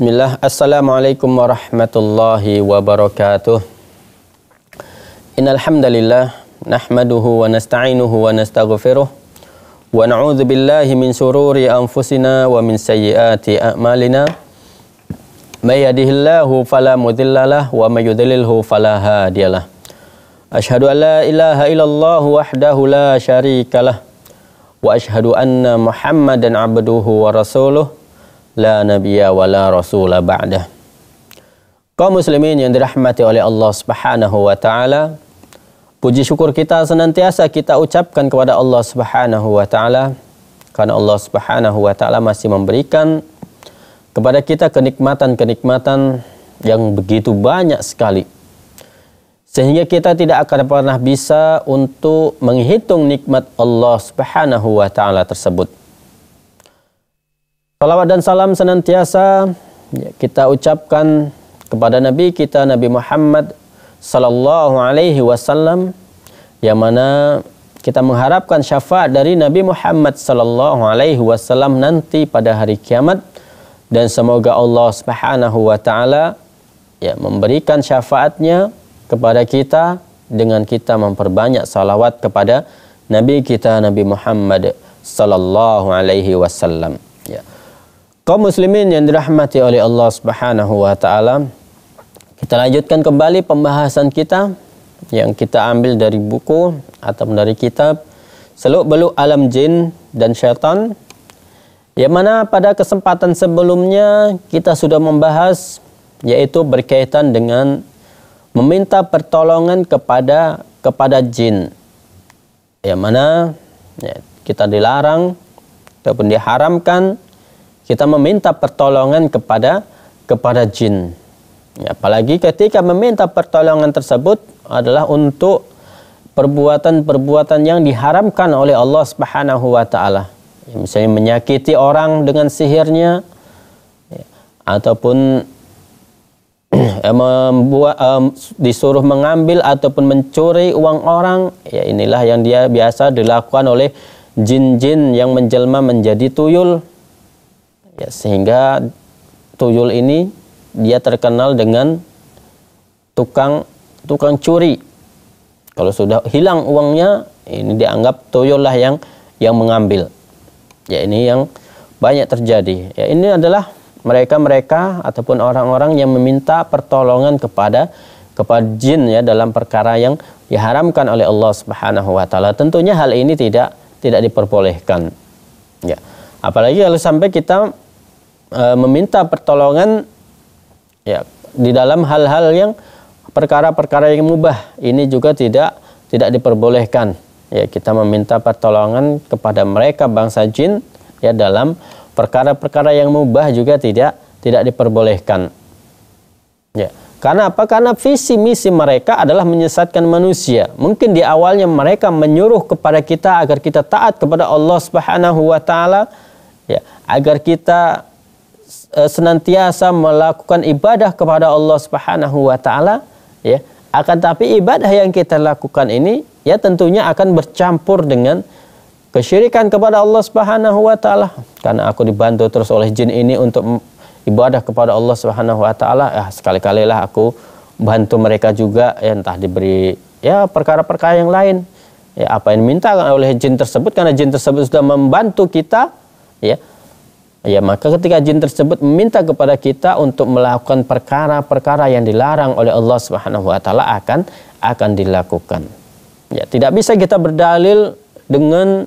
Bismillah. Assalamualaikum warahmatullahi wabarakatuh. Innal hamdalillah nahmaduhu wa nasta'inuhu wa nastaghfiruh wa na'udzu billahi min sururi anfusina wa min sayyiati a'malina. May yahdihillahu fala mudhillalah wa may yudlilhu fala hadiyalah. Ashhadu an la ilaha illallah wahdahu la syarikalah wa ashhadu anna Muhammadan 'abduhu wa rasuluh la nabiyya wa la rasula ba'dah. Kaum muslimin yang dirahmati oleh Allah Subhanahu wa taala, puji syukur kita senantiasa kita ucapkan kepada Allah Subhanahu wa taala karena Allah Subhanahu wa taala masih memberikan kepada kita kenikmatan-kenikmatan yang begitu banyak sekali. Sehingga kita tidak akan pernah bisa untuk menghitung nikmat Allah Subhanahu wa taala tersebut. Salawat dan salam senantiasa kita ucapkan kepada Nabi kita Nabi Muhammad sallallahu alaihi wasallam yang mana kita mengharapkan syafaat dari Nabi Muhammad sallallahu alaihi wasallam nanti pada hari kiamat dan semoga Allah Subhanahu wa taala ya memberikan syafaatnya kepada kita dengan kita memperbanyak salawat kepada Nabi kita Nabi Muhammad sallallahu alaihi wasallam. Kaum muslimin yang dirahmati oleh Allah Subhanahu wa taala, kita lanjutkan kembali pembahasan kita yang kita ambil dari buku atau dari kitab Seluk Beluk Alam Jin dan Syaitan. Yang mana pada kesempatan sebelumnya kita sudah membahas yaitu berkaitan dengan meminta pertolongan kepada kepada jin. Yang mana ya, kita dilarang ataupun diharamkan kita meminta pertolongan kepada kepada jin. Ya, apalagi ketika meminta pertolongan tersebut adalah untuk perbuatan-perbuatan yang diharamkan oleh Allah Subhanahu wa taala. Ya, misalnya menyakiti orang dengan sihirnya ya, ataupun eh, membuat um, disuruh mengambil ataupun mencuri uang orang, ya inilah yang dia biasa dilakukan oleh jin-jin yang menjelma menjadi tuyul Ya, sehingga tuyul ini dia terkenal dengan tukang tukang curi. Kalau sudah hilang uangnya, ini dianggap tuyul lah yang yang mengambil. Ya ini yang banyak terjadi. Ya ini adalah mereka-mereka ataupun orang-orang yang meminta pertolongan kepada kepada jin ya dalam perkara yang diharamkan oleh Allah Subhanahu wa taala. Tentunya hal ini tidak tidak diperbolehkan. Ya. Apalagi kalau sampai kita Eh, meminta pertolongan ya di dalam hal-hal yang perkara-perkara yang mubah ini juga tidak tidak diperbolehkan ya kita meminta pertolongan kepada mereka bangsa jin ya dalam perkara-perkara yang mubah juga tidak tidak diperbolehkan ya karena apa karena visi misi mereka adalah menyesatkan manusia mungkin di awalnya mereka menyuruh kepada kita agar kita taat kepada Allah Subhanahu wa taala ya agar kita Eh, senantiasa melakukan ibadah kepada Allah Subhanahu wa taala ya akan tapi ibadah yang kita lakukan ini ya tentunya akan bercampur dengan kesyirikan kepada Allah Subhanahu wa taala karena aku dibantu terus oleh jin ini untuk ibadah kepada Allah Subhanahu wa taala ya ah, sekali lah aku bantu mereka juga ya entah diberi ya perkara-perkara yang lain ya apa yang diminta oleh jin tersebut karena jin tersebut sudah membantu kita ya Ya, maka ketika jin tersebut meminta kepada kita untuk melakukan perkara-perkara yang dilarang oleh Allah Subhanahu wa taala akan akan dilakukan. Ya, tidak bisa kita berdalil dengan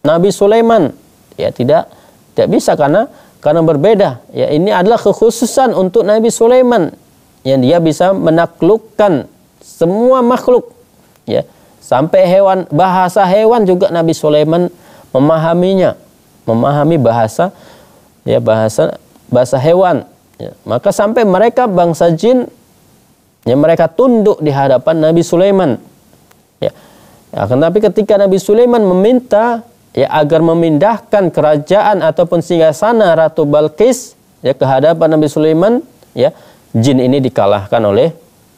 Nabi Sulaiman. Ya, tidak tidak bisa karena karena berbeda. Ya, ini adalah kekhususan untuk Nabi Sulaiman yang dia bisa menaklukkan semua makhluk. Ya, sampai hewan bahasa hewan juga Nabi Sulaiman memahaminya memahami bahasa ya bahasa bahasa hewan. Ya, maka sampai mereka bangsa jin ya mereka tunduk di hadapan Nabi Sulaiman. Ya. ya tetapi ketika Nabi Sulaiman meminta ya agar memindahkan kerajaan ataupun singgasana Ratu Balkis ya ke hadapan Nabi Sulaiman ya jin ini dikalahkan oleh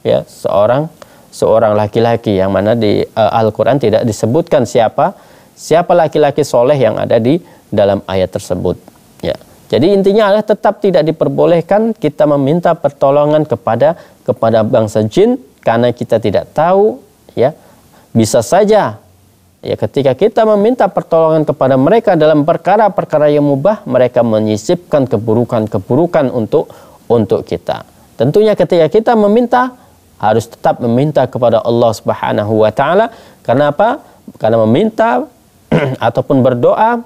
ya seorang seorang laki-laki yang mana di uh, Al-Qur'an tidak disebutkan siapa siapa laki-laki soleh yang ada di dalam ayat tersebut. Ya. Jadi intinya Allah tetap tidak diperbolehkan kita meminta pertolongan kepada kepada bangsa jin karena kita tidak tahu ya bisa saja ya ketika kita meminta pertolongan kepada mereka dalam perkara-perkara yang mubah mereka menyisipkan keburukan-keburukan untuk untuk kita. Tentunya ketika kita meminta harus tetap meminta kepada Allah Subhanahu wa taala. Karena apa? Karena meminta ataupun berdoa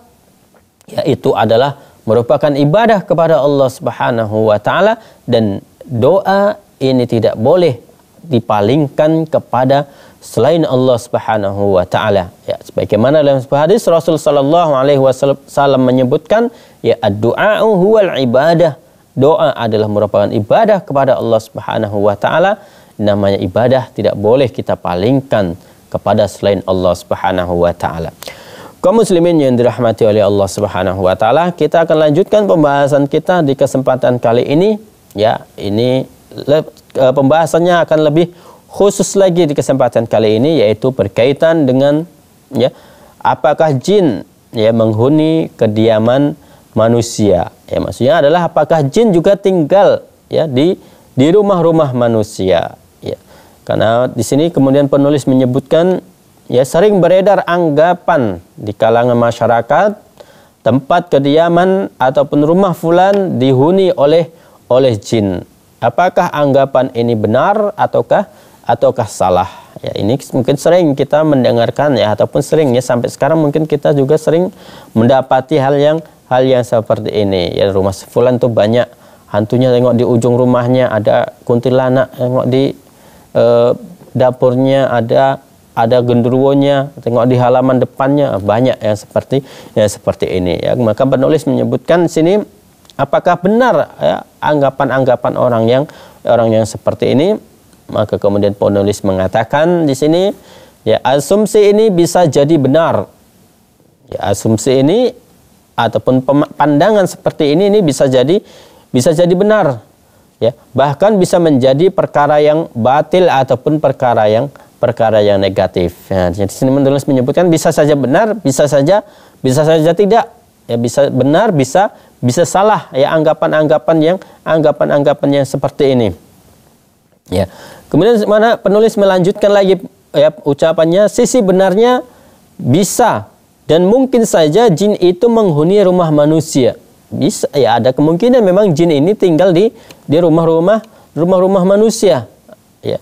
yaitu adalah merupakan ibadah kepada Allah Subhanahu wa taala dan doa ini tidak boleh dipalingkan kepada selain Allah Subhanahu wa taala. Ya, sebagaimana dalam sebuah hadis Rasul sallallahu alaihi wasallam menyebutkan ya ad-du'a huwal ibadah. Doa adalah merupakan ibadah kepada Allah Subhanahu wa taala. Namanya ibadah tidak boleh kita palingkan kepada selain Allah Subhanahu wa taala. Kaum muslimin yang dirahmati oleh Allah Subhanahu wa taala, kita akan lanjutkan pembahasan kita di kesempatan kali ini ya. Ini le, e, pembahasannya akan lebih khusus lagi di kesempatan kali ini yaitu berkaitan dengan ya apakah jin ya menghuni kediaman manusia. Ya maksudnya adalah apakah jin juga tinggal ya di di rumah-rumah manusia ya. Karena di sini kemudian penulis menyebutkan ya sering beredar anggapan di kalangan masyarakat tempat kediaman ataupun rumah fulan dihuni oleh oleh jin. Apakah anggapan ini benar ataukah ataukah salah? Ya, ini mungkin sering kita mendengarkan ya ataupun sering ya sampai sekarang mungkin kita juga sering mendapati hal yang hal yang seperti ini. Ya rumah fulan tuh banyak hantunya tengok di ujung rumahnya ada kuntilanak, tengok di eh, dapurnya ada ada genderuwonya tengok di halaman depannya ah, banyak yang seperti ya seperti ini ya maka penulis menyebutkan sini apakah benar ya, anggapan-anggapan orang yang orang yang seperti ini maka kemudian penulis mengatakan di sini ya asumsi ini bisa jadi benar ya asumsi ini ataupun pandangan seperti ini ini bisa jadi bisa jadi benar ya bahkan bisa menjadi perkara yang batil ataupun perkara yang perkara yang negatif. Ya, jadi sini menulis menyebutkan bisa saja benar, bisa saja bisa saja tidak. Ya bisa benar, bisa bisa salah ya anggapan-anggapan yang anggapan-anggapan yang seperti ini. Ya. Kemudian mana penulis melanjutkan lagi ya ucapannya sisi benarnya bisa dan mungkin saja jin itu menghuni rumah manusia. Bisa ya ada kemungkinan memang jin ini tinggal di di rumah-rumah rumah-rumah manusia. Ya.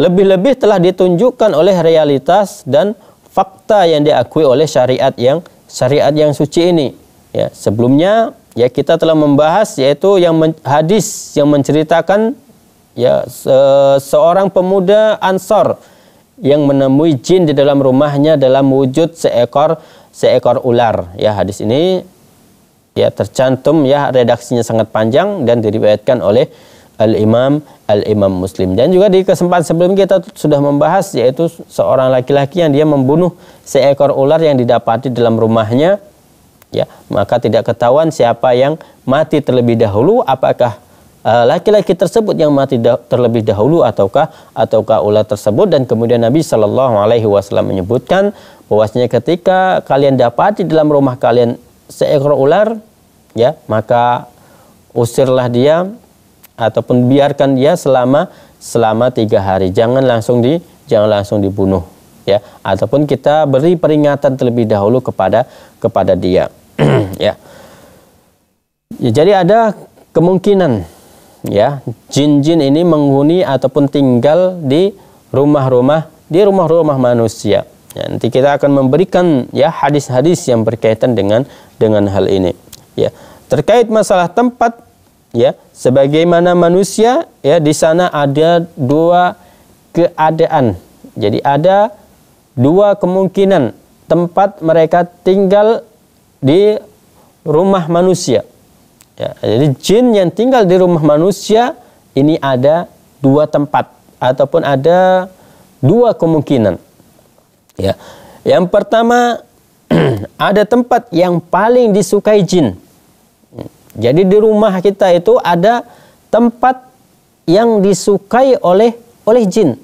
Lebih-lebih telah ditunjukkan oleh realitas dan fakta yang diakui oleh syariat yang syariat yang suci ini. Ya, sebelumnya ya kita telah membahas yaitu yang men, hadis yang menceritakan ya se, seorang pemuda Ansor yang menemui jin di dalam rumahnya dalam wujud seekor seekor ular. Ya, hadis ini ya tercantum ya redaksinya sangat panjang dan diriwayatkan oleh Al-Imam Al-Imam Muslim. Dan juga di kesempatan sebelum kita sudah membahas yaitu seorang laki-laki yang dia membunuh seekor ular yang didapati dalam rumahnya ya, maka tidak ketahuan siapa yang mati terlebih dahulu apakah eh, laki-laki uh, tersebut yang mati da terlebih dahulu ataukah ataukah ular tersebut dan kemudian Nabi Shallallahu Alaihi Wasallam menyebutkan bahwasanya ketika kalian dapati dalam rumah kalian seekor ular ya maka usirlah dia ataupun biarkan dia selama selama tiga hari. Jangan langsung di jangan langsung dibunuh ya ataupun kita beri peringatan terlebih dahulu kepada kepada dia ya. ya jadi ada kemungkinan ya jin-jin ini menghuni ataupun tinggal di rumah-rumah di rumah-rumah manusia ya, nanti kita akan memberikan ya hadis-hadis yang berkaitan dengan dengan hal ini ya terkait masalah tempat ya sebagaimana manusia ya di sana ada dua keadaan jadi ada dua kemungkinan tempat mereka tinggal di rumah manusia ya, jadi jin yang tinggal di rumah manusia ini ada dua tempat ataupun ada dua kemungkinan ya yang pertama ada tempat yang paling disukai jin jadi di rumah kita itu ada tempat yang disukai oleh oleh jin.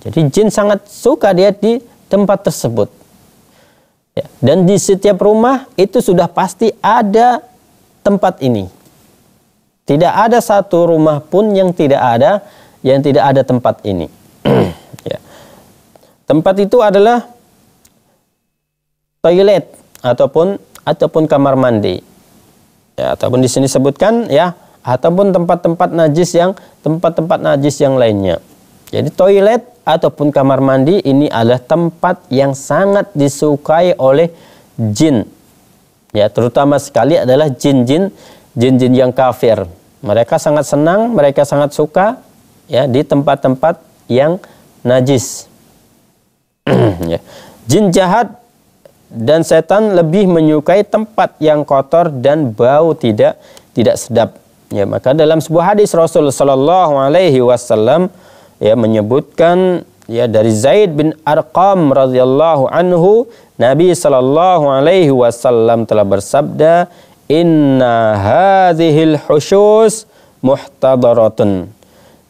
Jadi jin sangat suka dia di tempat tersebut. Ya, dan di setiap rumah itu sudah pasti ada tempat ini. Tidak ada satu rumah pun yang tidak ada yang tidak ada tempat ini. Ya. Tempat itu adalah toilet ataupun ataupun kamar mandi ya, ataupun di sini sebutkan ya ataupun tempat-tempat najis yang tempat-tempat najis yang lainnya. Jadi toilet ataupun kamar mandi ini adalah tempat yang sangat disukai oleh jin. Ya, terutama sekali adalah jin-jin jin-jin yang kafir. Mereka sangat senang, mereka sangat suka ya di tempat-tempat yang najis. ya. Jin jahat dan setan lebih menyukai tempat yang kotor dan bau tidak tidak sedap. Ya, maka dalam sebuah hadis Rasul Shallallahu alaihi wasallam ya menyebutkan ya dari Zaid bin Arqam radhiyallahu anhu Nabi Shallallahu alaihi wasallam telah bersabda inna hadhil husyus muhtadaratun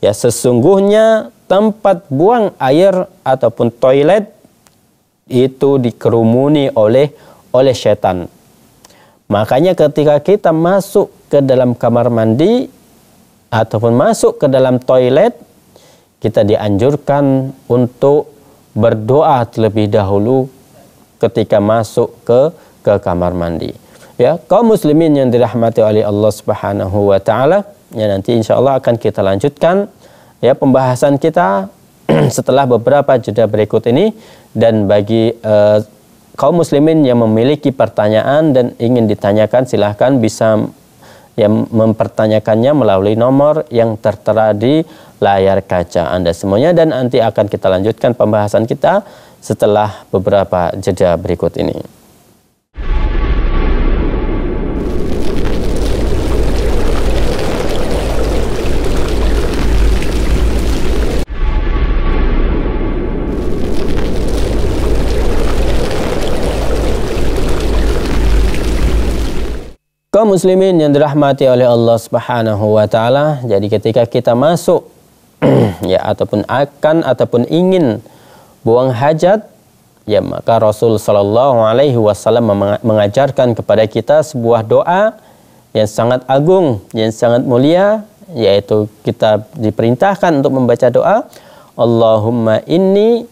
ya sesungguhnya tempat buang air ataupun toilet itu dikerumuni oleh oleh setan. Makanya ketika kita masuk ke dalam kamar mandi ataupun masuk ke dalam toilet, kita dianjurkan untuk berdoa terlebih dahulu ketika masuk ke ke kamar mandi. Ya, kaum muslimin yang dirahmati oleh Allah Subhanahu wa taala, ya nanti insyaallah akan kita lanjutkan ya pembahasan kita setelah beberapa jeda berikut ini dan bagi uh, kaum muslimin yang memiliki pertanyaan dan ingin ditanyakan silahkan bisa yang mempertanyakannya melalui nomor yang tertera di layar kaca Anda semuanya dan nanti akan kita lanjutkan pembahasan kita setelah beberapa jeda berikut ini. Kaum muslimin yang dirahmati oleh Allah Subhanahu wa taala, jadi ketika kita masuk ya ataupun akan ataupun ingin buang hajat, ya maka Rasul Shallallahu alaihi wasallam mengajarkan kepada kita sebuah doa yang sangat agung, yang sangat mulia yaitu kita diperintahkan untuk membaca doa Allahumma inni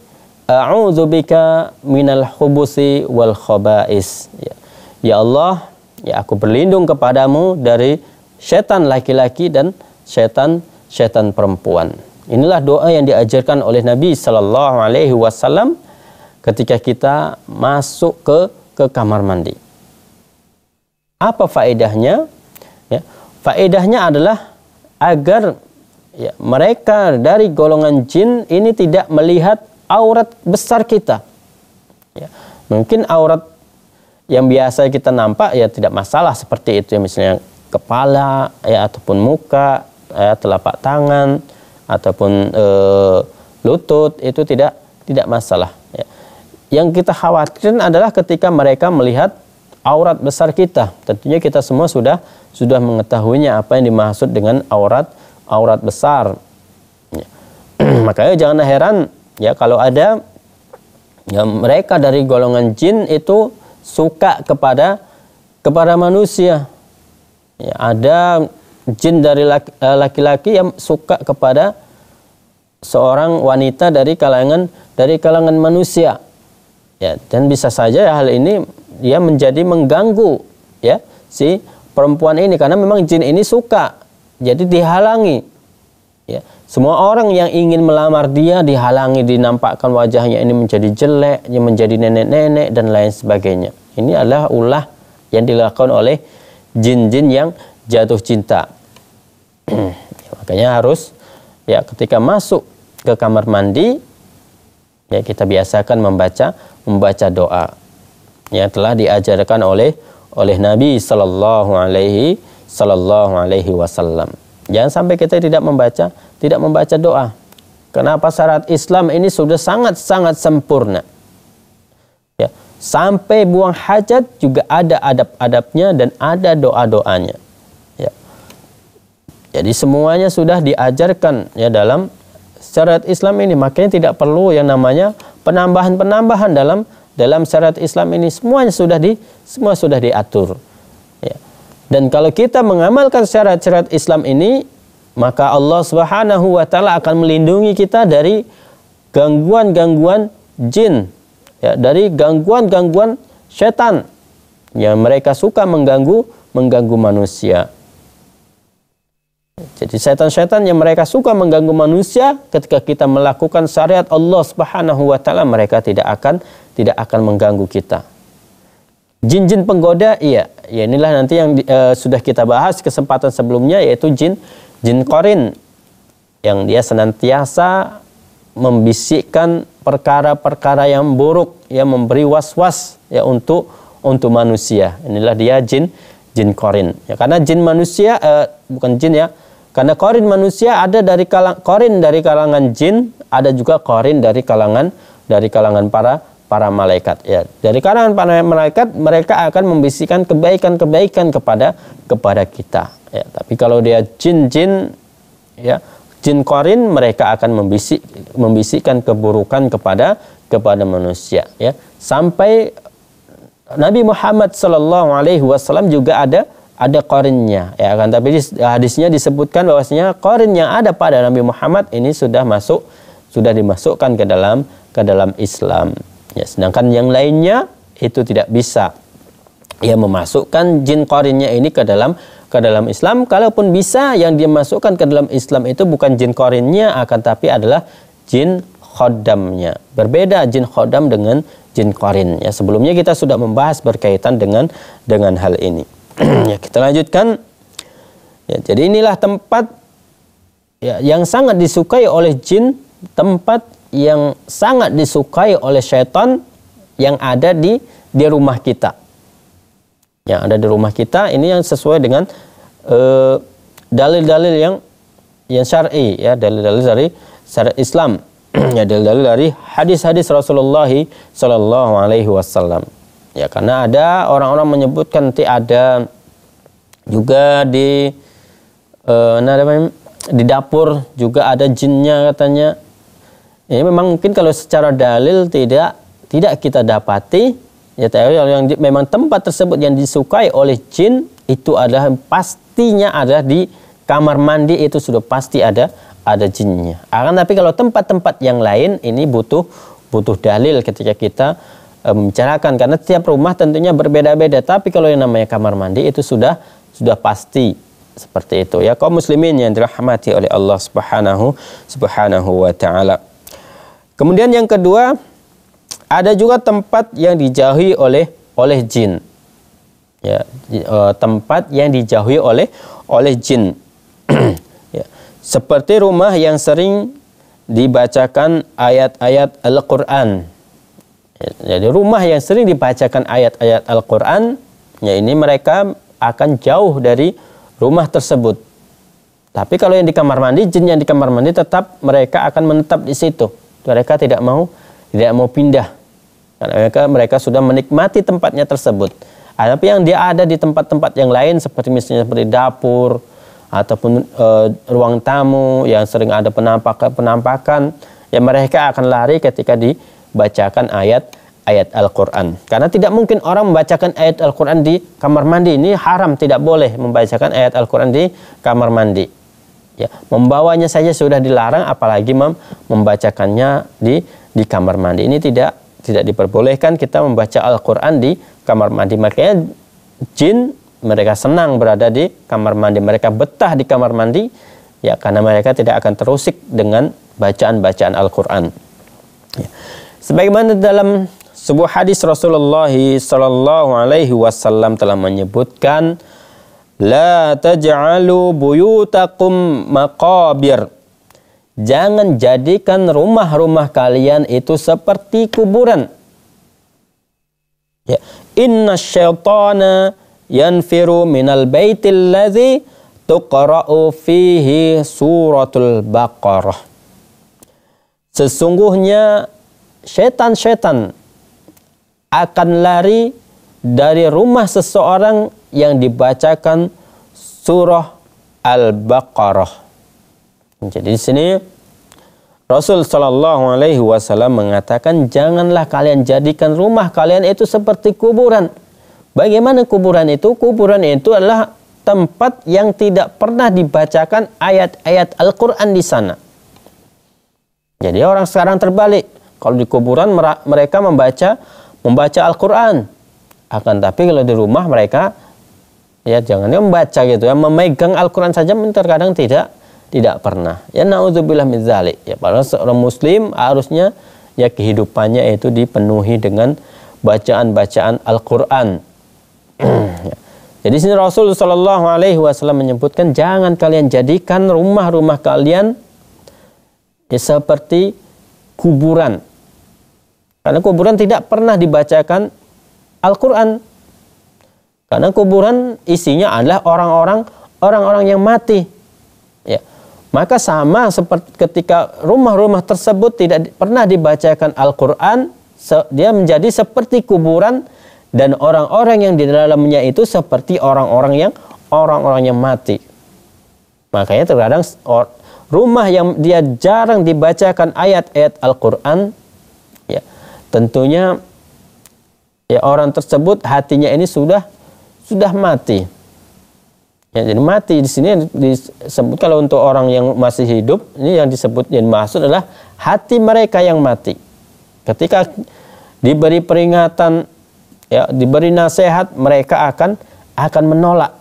a'udzubika minal khubusi wal khaba'is. Ya. ya Allah, ya aku berlindung kepadamu dari setan laki-laki dan setan setan perempuan. Inilah doa yang diajarkan oleh Nabi Shallallahu Alaihi Wasallam ketika kita masuk ke ke kamar mandi. Apa faedahnya? Ya, faedahnya adalah agar ya, mereka dari golongan jin ini tidak melihat aurat besar kita. Ya, mungkin aurat yang biasa kita nampak ya tidak masalah seperti itu ya misalnya kepala ya ataupun muka ya telapak tangan ataupun e, lutut itu tidak tidak masalah ya. Yang kita khawatirkan adalah ketika mereka melihat aurat besar kita. Tentunya kita semua sudah sudah mengetahuinya apa yang dimaksud dengan aurat aurat besar. Ya. Makanya jangan heran ya kalau ada ya mereka dari golongan jin itu suka kepada kepada manusia. Ya, ada jin dari eh, laki-laki yang suka kepada seorang wanita dari kalangan dari kalangan manusia. Ya, dan bisa saja ya, hal ini dia ya, menjadi mengganggu ya si perempuan ini karena memang jin ini suka. Jadi dihalangi. Ya. Semua orang yang ingin melamar dia dihalangi, dinampakkan wajahnya ini menjadi jelek, menjadi nenek-nenek dan lain sebagainya. Ini adalah ulah yang dilakukan oleh jin-jin yang jatuh cinta. makanya harus ya ketika masuk ke kamar mandi ya kita biasakan membaca membaca doa yang telah diajarkan oleh oleh Nabi Shallallahu Shallallahu Alaihi Wasallam. Jangan sampai kita tidak membaca tidak membaca doa. Kenapa syarat Islam ini sudah sangat-sangat sempurna. Ya, sampai buang hajat juga ada adab-adabnya dan ada doa-doanya. Ya. Jadi semuanya sudah diajarkan ya dalam syarat Islam ini. Makanya tidak perlu yang namanya penambahan-penambahan dalam dalam syarat Islam ini semuanya sudah di semua sudah diatur. Ya. Dan kalau kita mengamalkan syarat-syarat Islam ini maka Allah Subhanahu wa taala akan melindungi kita dari gangguan-gangguan jin ya dari gangguan-gangguan setan yang mereka suka mengganggu mengganggu manusia jadi setan-setan yang mereka suka mengganggu manusia ketika kita melakukan syariat Allah Subhanahu wa taala mereka tidak akan tidak akan mengganggu kita Jin-jin penggoda, iya. Ya inilah nanti yang uh, sudah kita bahas kesempatan sebelumnya yaitu jin jin korin yang dia senantiasa membisikkan perkara-perkara yang buruk yang memberi was-was ya untuk untuk manusia. Inilah dia jin jin korin. Ya karena jin manusia uh, bukan jin ya. Karena korin manusia ada dari kalang korin dari kalangan jin, ada juga korin dari kalangan dari kalangan para para malaikat ya dari kalangan para malaikat mereka akan membisikkan kebaikan-kebaikan kepada kepada kita ya tapi kalau dia jin-jin ya jin korin mereka akan membisik membisikkan keburukan kepada kepada manusia ya sampai Nabi Muhammad Shallallahu Alaihi Wasallam juga ada ada korinnya ya kan tapi hadisnya disebutkan bahwasanya korin yang ada pada Nabi Muhammad ini sudah masuk sudah dimasukkan ke dalam ke dalam Islam Ya, sedangkan yang lainnya itu tidak bisa ia memasukkan jin korinnya ini ke dalam ke dalam Islam kalaupun bisa yang dia masukkan ke dalam Islam itu bukan jin korinnya akan tapi adalah jin khodamnya berbeda jin khodam dengan jin korin ya sebelumnya kita sudah membahas berkaitan dengan dengan hal ini ya kita lanjutkan ya jadi inilah tempat ya yang sangat disukai oleh jin tempat yang sangat disukai oleh syaitan yang ada di di rumah kita. Yang ada di rumah kita ini yang sesuai dengan eh, dalil-dalil uh, yang yang syar'i ya dalil-dalil dari syar'i Islam ya dalil-dalil dari hadis-hadis Rasulullah Shallallahu Alaihi Wasallam ya karena ada orang-orang menyebutkan nanti ada juga di uh, nah, di dapur juga ada jinnya katanya ya memang mungkin kalau secara dalil tidak tidak kita dapati ya teori yang di, memang tempat tersebut yang disukai oleh jin itu adalah pastinya ada di kamar mandi itu sudah pasti ada ada jinnya. Akan tapi kalau tempat-tempat yang lain ini butuh butuh dalil ketika kita eh, membicarakan karena setiap rumah tentunya berbeda-beda tapi kalau yang namanya kamar mandi itu sudah sudah pasti seperti itu ya kaum muslimin yang dirahmati oleh Allah Subhanahu Subhanahu wa taala. Kemudian yang kedua, ada juga tempat yang dijauhi oleh oleh jin. Ya, e, tempat yang dijauhi oleh oleh jin. ya. Seperti rumah yang sering dibacakan ayat-ayat Al-Qur'an. Ya, jadi rumah yang sering dibacakan ayat-ayat Al-Qur'an, ya ini mereka akan jauh dari rumah tersebut. Tapi kalau yang di kamar mandi, jin yang di kamar mandi tetap mereka akan menetap di situ. Mereka tidak mau tidak mau pindah. Karena mereka mereka sudah menikmati tempatnya tersebut. Ah, tapi yang dia ada di tempat-tempat yang lain seperti misalnya seperti dapur ataupun e, ruang tamu yang sering ada penampakan-penampakan, ya mereka akan lari ketika dibacakan ayat ayat Al-Quran. Karena tidak mungkin orang membacakan ayat Al-Quran di kamar mandi. Ini haram, tidak boleh membacakan ayat Al-Quran di kamar mandi ya membawanya saja sudah dilarang apalagi mem membacakannya di di kamar mandi ini tidak tidak diperbolehkan kita membaca Al-Qur'an di kamar mandi makanya jin mereka senang berada di kamar mandi mereka betah di kamar mandi ya karena mereka tidak akan terusik dengan bacaan-bacaan Al-Qur'an ya. sebagaimana dalam sebuah hadis Rasulullah Shallallahu alaihi wasallam telah menyebutkan La taj'alu buyutakum maqabir. Jangan jadikan rumah-rumah kalian itu seperti kuburan. Ya. Inna syaitana yanfiru minal baitil ladzi tuqra'u fihi suratul baqarah. Sesungguhnya syaitan-syaitan akan lari dari rumah seseorang yang dibacakan surah Al-Baqarah. Jadi di sini Rasul Shallallahu Alaihi Wasallam mengatakan janganlah kalian jadikan rumah kalian itu seperti kuburan. Bagaimana kuburan itu? Kuburan itu adalah tempat yang tidak pernah dibacakan ayat-ayat Al-Quran di sana. Jadi orang sekarang terbalik. Kalau di kuburan mereka membaca membaca Al-Quran. Akan tapi kalau di rumah mereka ya jangan ya membaca gitu ya memegang Al-Qur'an saja terkadang tidak tidak pernah ya naudzubillah min zalik ya padahal seorang muslim harusnya ya kehidupannya itu dipenuhi dengan bacaan-bacaan Al-Qur'an ya. jadi sini Rasul Shallallahu alaihi wasallam menyebutkan jangan kalian jadikan rumah-rumah kalian ya seperti kuburan karena kuburan tidak pernah dibacakan Al-Qur'an karena kuburan isinya adalah orang-orang orang-orang yang mati. Ya. Maka sama seperti ketika rumah-rumah tersebut tidak pernah dibacakan Al-Qur'an, dia menjadi seperti kuburan dan orang-orang yang di dalamnya itu seperti orang-orang yang orang-orang yang mati. Makanya terkadang rumah yang dia jarang dibacakan ayat-ayat Al-Qur'an ya tentunya ya orang tersebut hatinya ini sudah sudah mati. Ya, jadi mati di sini disebut kalau untuk orang yang masih hidup ini yang disebut yang maksud adalah hati mereka yang mati. Ketika diberi peringatan, ya, diberi nasihat mereka akan akan menolak.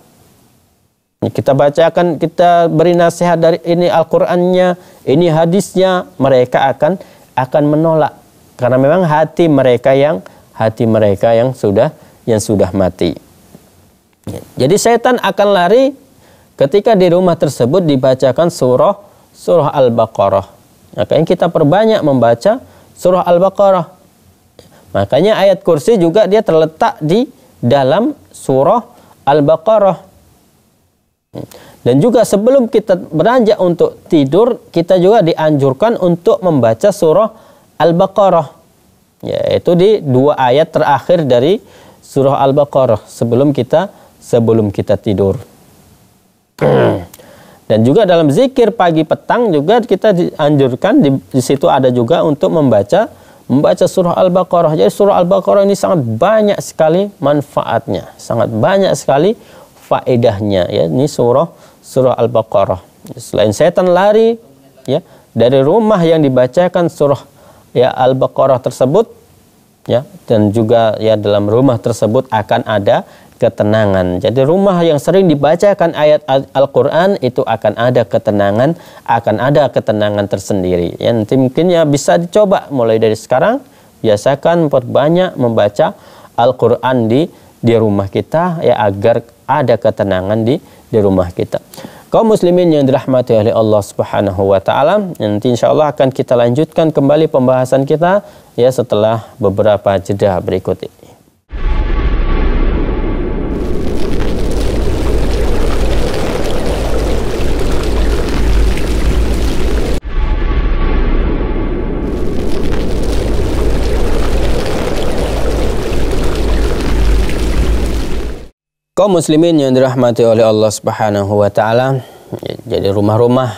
Kita bacakan, kita beri nasihat dari ini Al-Qur'annya, ini hadisnya, mereka akan akan menolak karena memang hati mereka yang hati mereka yang sudah yang sudah mati. Jadi setan akan lari ketika di rumah tersebut dibacakan surah surah Al-Baqarah. Makanya kita perbanyak membaca surah Al-Baqarah. Makanya ayat kursi juga dia terletak di dalam surah Al-Baqarah. Dan juga sebelum kita beranjak untuk tidur, kita juga dianjurkan untuk membaca surah Al-Baqarah. Yaitu di dua ayat terakhir dari surah Al-Baqarah sebelum kita sebelum kita tidur. Dan juga dalam zikir pagi petang juga kita dianjurkan di, di situ ada juga untuk membaca membaca surah Al-Baqarah. Jadi surah Al-Baqarah ini sangat banyak sekali manfaatnya, sangat banyak sekali faedahnya ya. Ini surah surah Al-Baqarah. Selain setan lari ya dari rumah yang dibacakan surah ya Al-Baqarah tersebut ya dan juga ya dalam rumah tersebut akan ada ketenangan. Jadi rumah yang sering dibacakan ayat Al-Qur'an itu akan ada ketenangan, akan ada ketenangan tersendiri. Yang nanti mungkin ya bisa dicoba mulai dari sekarang biasakan banyak membaca Al-Qur'an di di rumah kita ya agar ada ketenangan di di rumah kita. Kaum muslimin yang dirahmati oleh Allah Subhanahu wa taala, nanti insyaallah akan kita lanjutkan kembali pembahasan kita ya setelah beberapa jeda berikut ini. Kaum muslimin yang dirahmati oleh Allah Subhanahu wa taala, jadi rumah-rumah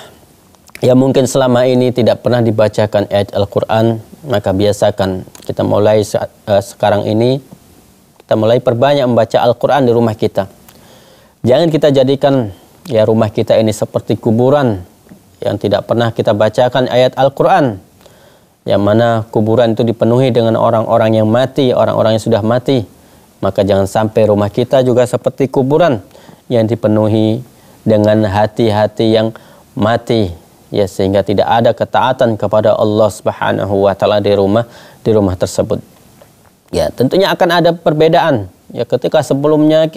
yang mungkin selama ini tidak pernah dibacakan ayat Al-Qur'an, maka biasakan kita mulai saat, uh, eh, sekarang ini kita mulai perbanyak membaca Al-Qur'an di rumah kita. Jangan kita jadikan ya rumah kita ini seperti kuburan yang tidak pernah kita bacakan ayat Al-Qur'an. Yang mana kuburan itu dipenuhi dengan orang-orang yang mati, orang-orang yang sudah mati maka jangan sampai rumah kita juga seperti kuburan yang dipenuhi dengan hati-hati yang mati ya sehingga tidak ada ketaatan kepada Allah Subhanahu wa taala di rumah di rumah tersebut. Ya, tentunya akan ada perbedaan. Ya, ketika sebelumnya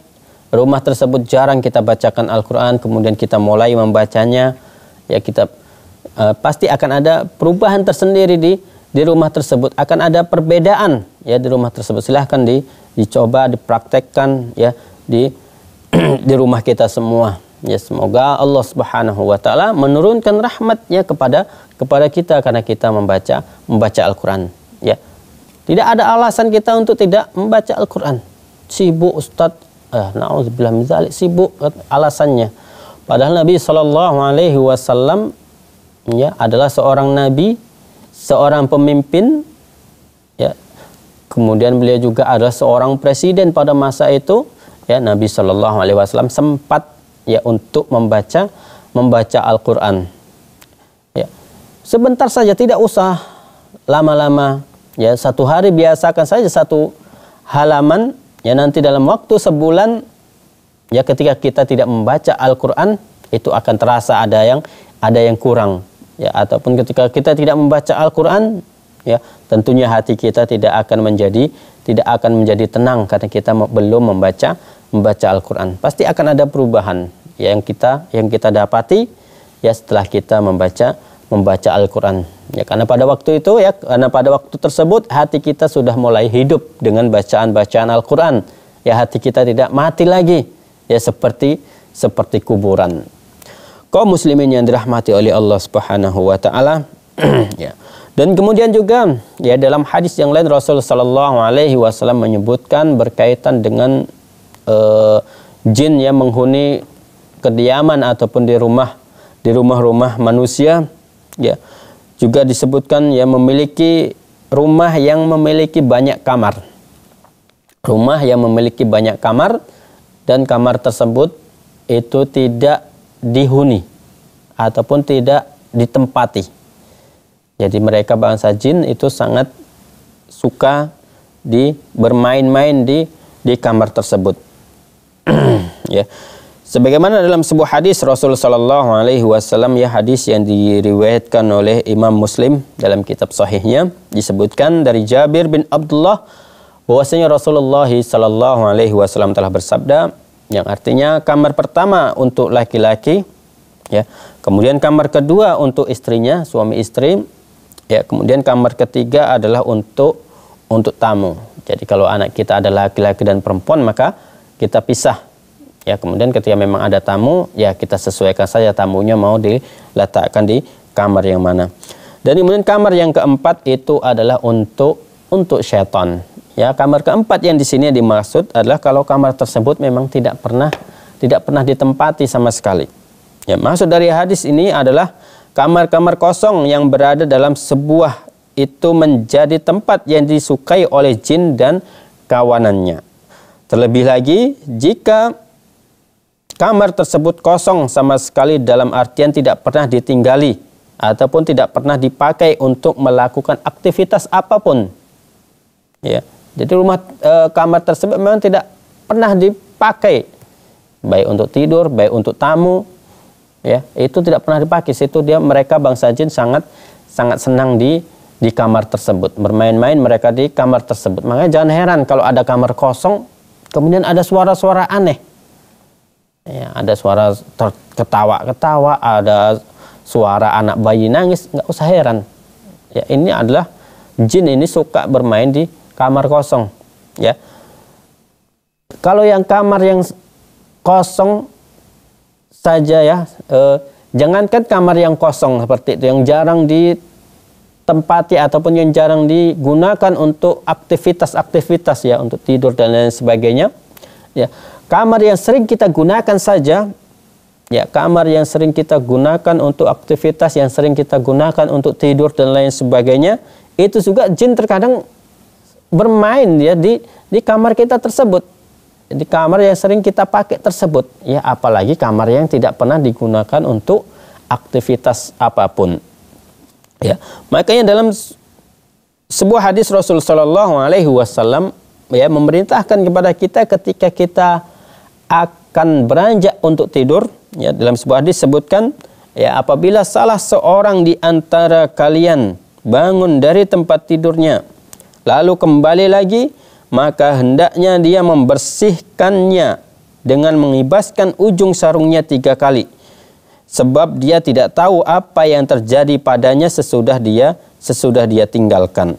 rumah tersebut jarang kita bacakan Al-Qur'an, kemudian kita mulai membacanya, ya kita uh, pasti akan ada perubahan tersendiri di di rumah tersebut akan ada perbedaan ya di rumah tersebut. Silahkan di dicoba dipraktekkan ya di di rumah kita semua. Ya semoga Allah Subhanahu wa taala menurunkan rahmatnya kepada kepada kita karena kita membaca membaca Al-Qur'an ya. Tidak ada alasan kita untuk tidak membaca Al-Qur'an. Sibuk Ustaz, eh, nauzubillah mizalik sibuk alasannya. Padahal Nabi Shallallahu alaihi wasallam ya adalah seorang nabi, seorang pemimpin ya Kemudian beliau juga adalah seorang presiden pada masa itu. Ya, Nabi Shallallahu Alaihi Wasallam sempat ya untuk membaca membaca Al-Quran. Ya. Sebentar saja, tidak usah lama-lama. Ya, satu hari biasakan saja satu halaman. Ya, nanti dalam waktu sebulan, ya ketika kita tidak membaca Al-Quran, itu akan terasa ada yang ada yang kurang. Ya, ataupun ketika kita tidak membaca Al-Quran, ya tentunya hati kita tidak akan menjadi tidak akan menjadi tenang karena kita belum membaca membaca Al-Qur'an. Pasti akan ada perubahan ya, yang kita yang kita dapati ya setelah kita membaca membaca Al-Qur'an. Ya karena pada waktu itu ya karena pada waktu tersebut hati kita sudah mulai hidup dengan bacaan-bacaan Al-Qur'an. Ya hati kita tidak mati lagi ya seperti seperti kuburan. kau muslimin yang dirahmati oleh Allah Subhanahu wa taala ya. Dan kemudian juga ya dalam hadis yang lain Rasul Shallallahu Alaihi Wasallam menyebutkan berkaitan dengan uh, jin yang menghuni kediaman ataupun di rumah di rumah-rumah manusia ya juga disebutkan ya memiliki rumah yang memiliki banyak kamar rumah yang memiliki banyak kamar dan kamar tersebut itu tidak dihuni ataupun tidak ditempati jadi mereka bangsa jin itu sangat suka di bermain-main di di kamar tersebut. ya. Sebagaimana dalam sebuah hadis Rasul Shallallahu Alaihi Wasallam ya hadis yang diriwayatkan oleh Imam Muslim dalam kitab Sahihnya disebutkan dari Jabir bin Abdullah bahwasanya Rasulullah Shallallahu Alaihi Wasallam telah bersabda yang artinya kamar pertama untuk laki-laki ya kemudian kamar kedua untuk istrinya suami istri Ya, kemudian kamar ketiga adalah untuk untuk tamu. Jadi kalau anak kita adalah laki-laki dan perempuan maka kita pisah. Ya, kemudian ketika memang ada tamu, ya kita sesuaikan saja tamunya mau diletakkan di kamar yang mana. Dan kemudian kamar yang keempat itu adalah untuk untuk setan. Ya, kamar keempat yang di sini dimaksud adalah kalau kamar tersebut memang tidak pernah tidak pernah ditempati sama sekali. Ya, maksud dari hadis ini adalah kamar-kamar kosong yang berada dalam sebuah itu menjadi tempat yang disukai oleh jin dan kawanannya. Terlebih lagi, jika kamar tersebut kosong sama sekali dalam artian tidak pernah ditinggali ataupun tidak pernah dipakai untuk melakukan aktivitas apapun. Ya. Jadi rumah e, kamar tersebut memang tidak pernah dipakai baik untuk tidur, baik untuk tamu, ya itu tidak pernah dipakai situ dia mereka bangsa jin sangat sangat senang di di kamar tersebut bermain-main mereka di kamar tersebut makanya jangan heran kalau ada kamar kosong kemudian ada suara-suara aneh ya, ada suara ketawa-ketawa ada suara anak bayi nangis nggak usah heran ya ini adalah jin ini suka bermain di kamar kosong ya kalau yang kamar yang kosong saja ya. E, jangankan kamar yang kosong seperti itu, yang jarang ditempati ataupun yang jarang digunakan untuk aktivitas-aktivitas ya, untuk tidur dan lain sebagainya. Ya, kamar yang sering kita gunakan saja ya kamar yang sering kita gunakan untuk aktivitas yang sering kita gunakan untuk tidur dan lain sebagainya itu juga jin terkadang bermain ya di di kamar kita tersebut di kamar yang sering kita pakai tersebut ya apalagi kamar yang tidak pernah digunakan untuk aktivitas apapun ya makanya dalam sebuah hadis Rasul Shallallahu Alaihi Wasallam ya memerintahkan kepada kita ketika kita akan beranjak untuk tidur ya dalam sebuah hadis sebutkan ya apabila salah seorang di antara kalian bangun dari tempat tidurnya lalu kembali lagi maka hendaknya dia membersihkannya dengan mengibaskan ujung sarungnya tiga kali. Sebab dia tidak tahu apa yang terjadi padanya sesudah dia sesudah dia tinggalkan.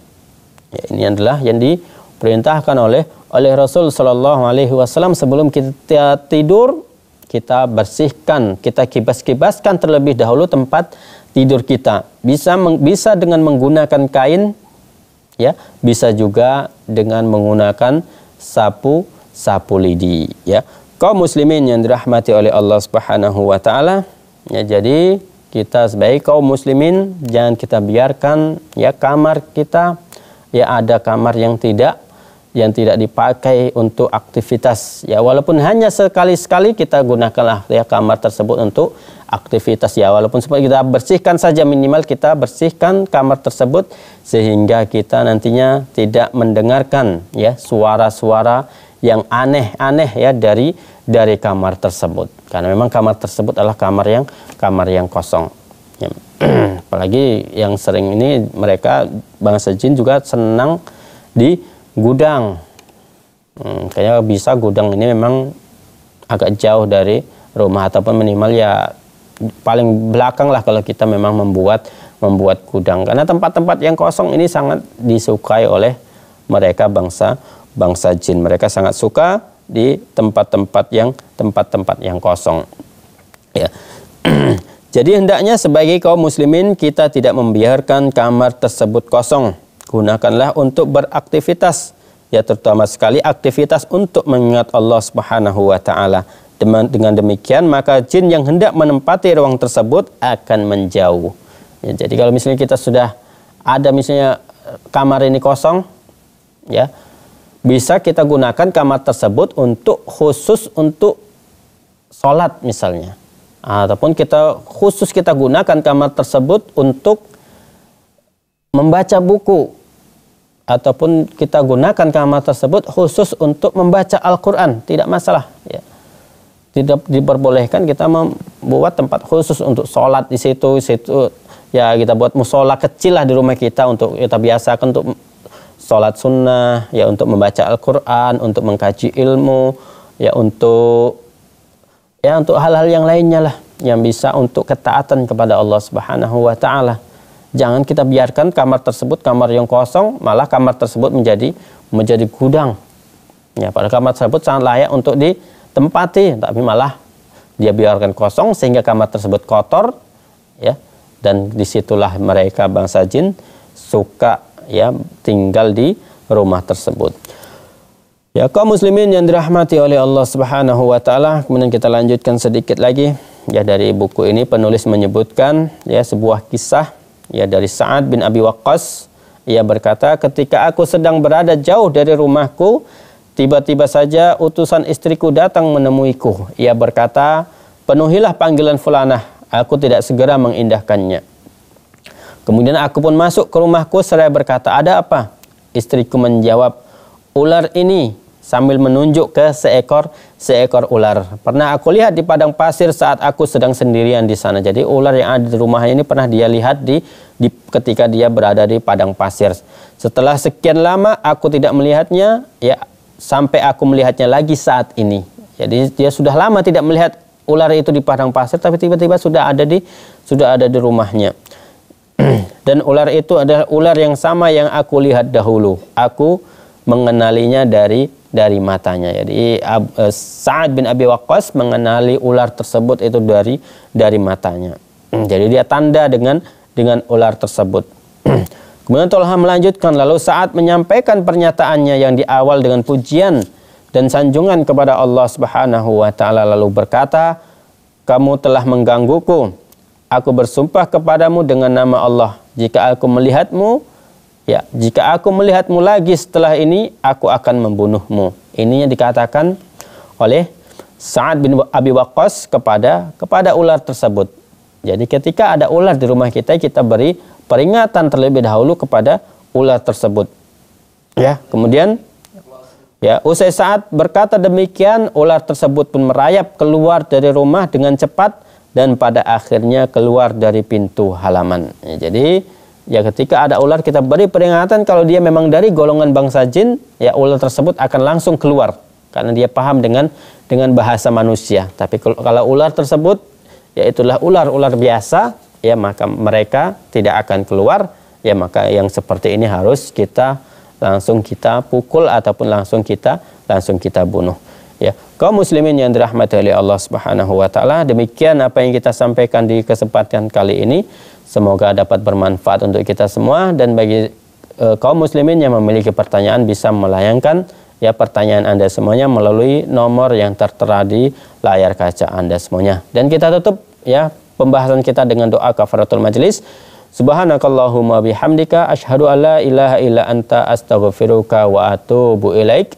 Ya, ini adalah yang diperintahkan oleh oleh Rasul Shallallahu Alaihi Wasallam sebelum kita tidur kita bersihkan, kita kibas-kibaskan terlebih dahulu tempat tidur kita. Bisa bisa dengan menggunakan kain ya bisa juga dengan menggunakan sapu sapu lidi ya kaum muslimin yang dirahmati oleh Allah Subhanahu wa taala ya jadi kita sebaik kaum muslimin jangan kita biarkan ya kamar kita ya ada kamar yang tidak yang tidak dipakai untuk aktivitas ya walaupun hanya sekali-sekali kita gunakanlah ya kamar tersebut untuk aktivitas ya walaupun kita bersihkan saja minimal kita bersihkan kamar tersebut sehingga kita nantinya tidak mendengarkan ya suara-suara yang aneh-aneh ya dari dari kamar tersebut karena memang kamar tersebut adalah kamar yang kamar yang kosong ya. apalagi yang sering ini mereka bangsa jin juga senang di gudang hmm, kayaknya bisa gudang ini memang agak jauh dari rumah ataupun minimal ya paling belakang lah kalau kita memang membuat membuat gudang karena tempat-tempat yang kosong ini sangat disukai oleh mereka bangsa bangsa jin mereka sangat suka di tempat-tempat yang tempat-tempat yang kosong ya jadi hendaknya sebagai kaum muslimin kita tidak membiarkan kamar tersebut kosong gunakanlah untuk beraktivitas ya terutama sekali aktivitas untuk mengingat Allah Subhanahu wa taala. Dengan demikian maka jin yang hendak menempati ruang tersebut akan menjauh. Ya, jadi kalau misalnya kita sudah ada misalnya eh, kamar ini kosong ya bisa kita gunakan kamar tersebut untuk khusus untuk sholat misalnya ataupun kita khusus kita gunakan kamar tersebut untuk membaca buku ataupun kita gunakan kamar tersebut khusus untuk membaca Al-Quran tidak masalah ya. tidak diperbolehkan kita membuat tempat khusus untuk sholat di situ di situ ya kita buat musola kecil lah di rumah kita untuk kita biasakan untuk sholat sunnah ya untuk membaca Al-Quran untuk mengkaji ilmu ya untuk ya untuk hal-hal yang lainnya lah yang bisa untuk ketaatan kepada Allah Subhanahu wa taala jangan kita biarkan kamar tersebut kamar yang kosong malah kamar tersebut menjadi menjadi gudang ya pada kamar tersebut sangat layak untuk ditempati tapi malah dia biarkan kosong sehingga kamar tersebut kotor ya dan disitulah mereka bangsa jin suka ya tinggal di rumah tersebut ya kaum muslimin yang dirahmati oleh Allah Subhanahu wa taala kemudian kita lanjutkan sedikit lagi ya dari buku ini penulis menyebutkan ya sebuah kisah ya dari Sa'ad bin Abi Waqqas ia berkata ketika aku sedang berada jauh dari rumahku tiba-tiba saja utusan istriku datang menemuiku ia berkata penuhilah panggilan fulanah aku tidak segera mengindahkannya kemudian aku pun masuk ke rumahku seraya berkata ada apa istriku menjawab ular ini sambil menunjuk ke seekor seekor ular. Pernah aku lihat di padang pasir saat aku sedang sendirian di sana. Jadi ular yang ada di rumahnya ini pernah dia lihat di, di ketika dia berada di padang pasir. Setelah sekian lama aku tidak melihatnya, ya sampai aku melihatnya lagi saat ini. Jadi dia sudah lama tidak melihat ular itu di padang pasir, tapi tiba-tiba sudah ada di sudah ada di rumahnya. Dan ular itu adalah ular yang sama yang aku lihat dahulu. Aku mengenalinya dari dari matanya. Jadi eh, Sa'ad bin Abi Waqqas mengenali ular tersebut itu dari dari matanya. Hmm, jadi dia tanda dengan dengan ular tersebut. Kemudian Tolha melanjutkan lalu saat menyampaikan pernyataannya yang diawal dengan pujian dan sanjungan kepada Allah Subhanahu wa taala lalu berkata, "Kamu telah menggangguku. Aku bersumpah kepadamu dengan nama Allah, jika aku melihatmu, Ya, jika aku melihatmu lagi setelah ini, aku akan membunuhmu. Ini yang dikatakan oleh Sa'ad bin Abi Waqqas kepada kepada ular tersebut. Jadi ketika ada ular di rumah kita, kita beri peringatan terlebih dahulu kepada ular tersebut. Ya, kemudian ya, usai saat berkata demikian, ular tersebut pun merayap keluar dari rumah dengan cepat dan pada akhirnya keluar dari pintu halaman. Ya, jadi Ya ketika ada ular kita beri peringatan kalau dia memang dari golongan bangsa jin, ya ular tersebut akan langsung keluar karena dia paham dengan dengan bahasa manusia. Tapi kalau ular tersebut yaitulah ular-ular biasa, ya maka mereka tidak akan keluar, ya maka yang seperti ini harus kita langsung kita pukul ataupun langsung kita langsung kita bunuh. Ya, kaum muslimin yang dirahmati oleh Allah Subhanahu wa taala, demikian apa yang kita sampaikan di kesempatan kali ini. Semoga dapat bermanfaat untuk kita semua dan bagi e, kaum muslimin yang memiliki pertanyaan bisa melayangkan ya pertanyaan Anda semuanya melalui nomor yang tertera di layar kaca Anda semuanya. Dan kita tutup ya pembahasan kita dengan doa kafaratul majelis. Subhanakallahumma bihamdika asyhadu alla ilaha illa anta astaghfiruka wa atubu ilaika.